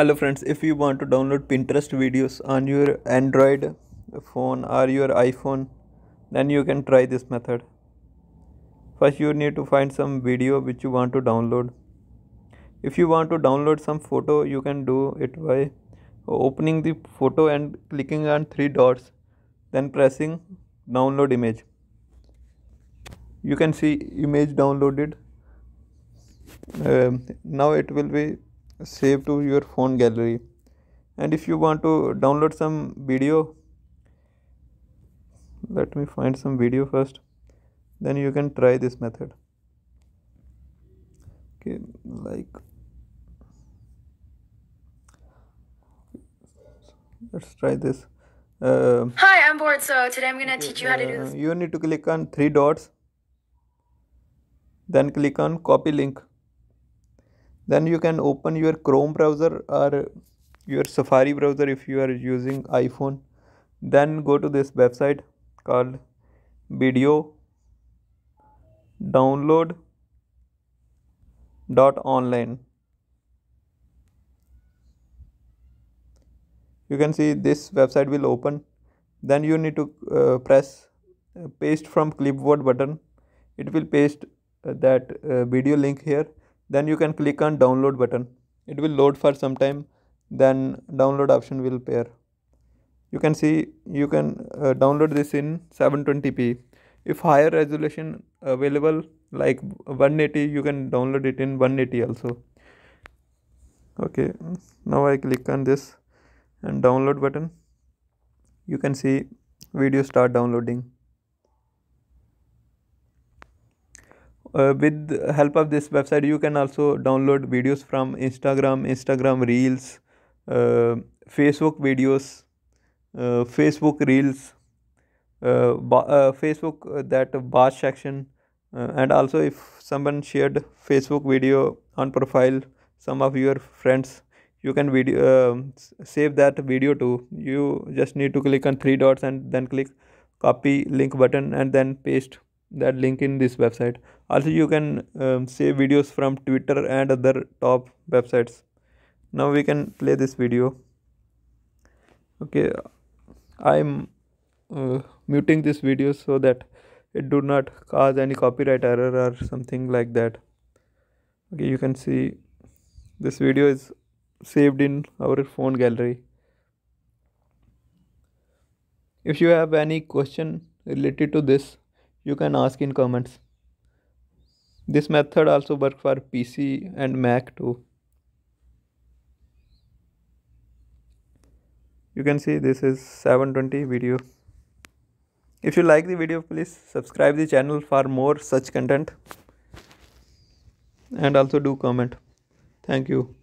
hello friends if you want to download pinterest videos on your android phone or your iphone then you can try this method first you need to find some video which you want to download if you want to download some photo you can do it by opening the photo and clicking on three dots then pressing download image you can see image downloaded uh, now it will be save to your phone gallery and if you want to download some video let me find some video first then you can try this method okay like let's try this uh, hi i'm bored so today i'm gonna okay, teach you how to do uh, this you need to click on three dots then click on copy link then you can open your chrome browser or your safari browser if you are using iphone then go to this website called video download dot online you can see this website will open then you need to uh, press uh, paste from clipboard button it will paste uh, that uh, video link here then you can click on download button it will load for some time then download option will appear you can see you can uh, download this in 720p if higher resolution available like 180 you can download it in 180 also okay now i click on this and download button you can see video start downloading uh, with help of this website you can also download videos from instagram instagram reels uh, facebook videos uh, facebook reels uh, uh, facebook uh, that bar section and also if someone shared facebook video on profile some of your friends you can video um, save that video to you just need to click on three dots and then click copy link button and then paste that link in this website also you can um, save videos from twitter and other top websites now we can play this video okay i'm uh, muting this video so that it do not cause any copyright error or something like that okay you can see this video is saved in our phone gallery if you have any question related to this you can ask in comments. This method also works for PC and Mac too. You can see this is 720 video. If you like the video, please subscribe the channel for more such content and also do comment. Thank you.